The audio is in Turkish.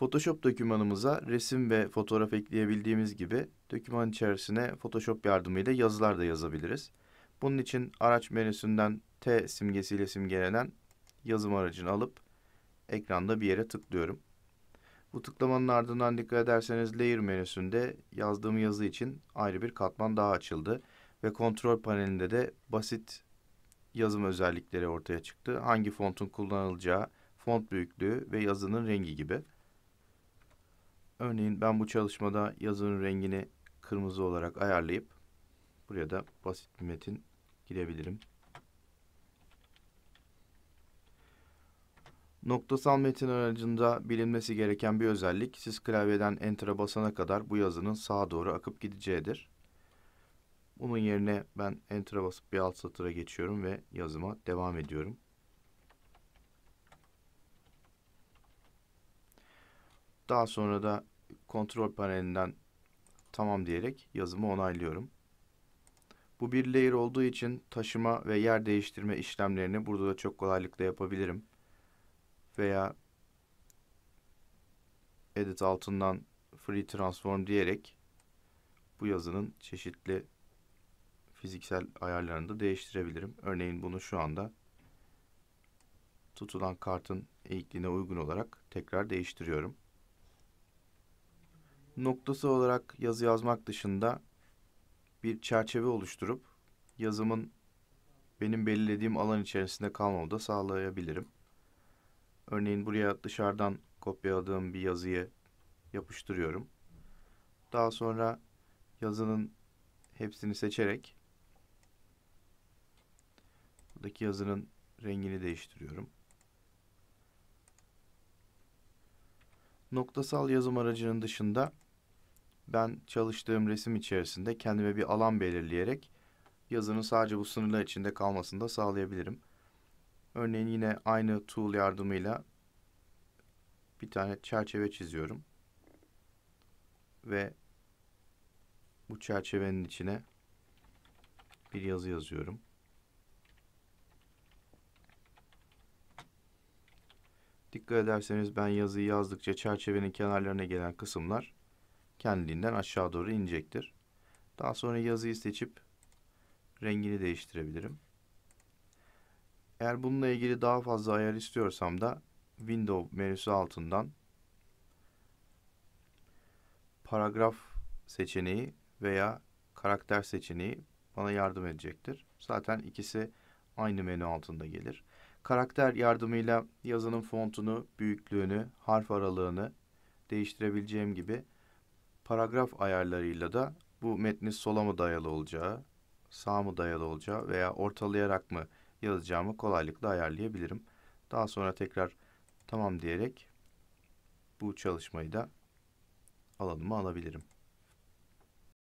Photoshop dokümanımıza resim ve fotoğraf ekleyebildiğimiz gibi doküman içerisine Photoshop yardımıyla yazılar da yazabiliriz. Bunun için araç menüsünden T simgesiyle simgelenen yazım aracını alıp ekranda bir yere tıklıyorum. Bu tıklamanın ardından dikkat ederseniz Layer menüsünde yazdığım yazı için ayrı bir katman daha açıldı. Ve kontrol panelinde de basit yazım özellikleri ortaya çıktı. Hangi fontun kullanılacağı, font büyüklüğü ve yazının rengi gibi. Örneğin ben bu çalışmada yazının rengini kırmızı olarak ayarlayıp buraya da basit bir metin girebilirim. Noktasal metin aracında bilinmesi gereken bir özellik siz klavyeden Enter'a basana kadar bu yazının sağa doğru akıp gideceğidir. Bunun yerine ben Enter'a basıp bir alt satıra geçiyorum ve yazıma devam ediyorum. Daha sonra da kontrol panelinden tamam diyerek yazımı onaylıyorum. Bu bir layer olduğu için taşıma ve yer değiştirme işlemlerini burada da çok kolaylıkla yapabilirim. Veya edit altından free transform diyerek bu yazının çeşitli fiziksel ayarlarını da değiştirebilirim. Örneğin bunu şu anda tutulan kartın eğikliğine uygun olarak tekrar değiştiriyorum noktası olarak yazı yazmak dışında bir çerçeve oluşturup yazımın benim belirlediğim alan içerisinde kalmamı da sağlayabilirim. Örneğin buraya dışarıdan kopyaladığım bir yazıyı yapıştırıyorum. Daha sonra yazının hepsini seçerek buradaki yazının rengini değiştiriyorum. Noktasal yazım aracının dışında ben çalıştığım resim içerisinde kendime bir alan belirleyerek yazının sadece bu sınırlar içinde kalmasını da sağlayabilirim. Örneğin yine aynı tool yardımıyla bir tane çerçeve çiziyorum. Ve bu çerçevenin içine bir yazı yazıyorum. Dikkat ederseniz ben yazıyı yazdıkça çerçevenin kenarlarına gelen kısımlar kendiliğinden aşağı doğru inecektir. Daha sonra yazıyı seçip rengini değiştirebilirim. Eğer bununla ilgili daha fazla ayar istiyorsam da Window menüsü altından paragraf seçeneği veya karakter seçeneği bana yardım edecektir. Zaten ikisi aynı menü altında gelir. Karakter yardımıyla yazının fontunu, büyüklüğünü, harf aralığını değiştirebileceğim gibi paragraf ayarlarıyla da bu metni sola mı dayalı olacağı, sağ mı dayalı olacağı veya ortalayarak mı yazacağımı kolaylıkla ayarlayabilirim. Daha sonra tekrar tamam diyerek bu çalışmayı da alanıma alabilirim.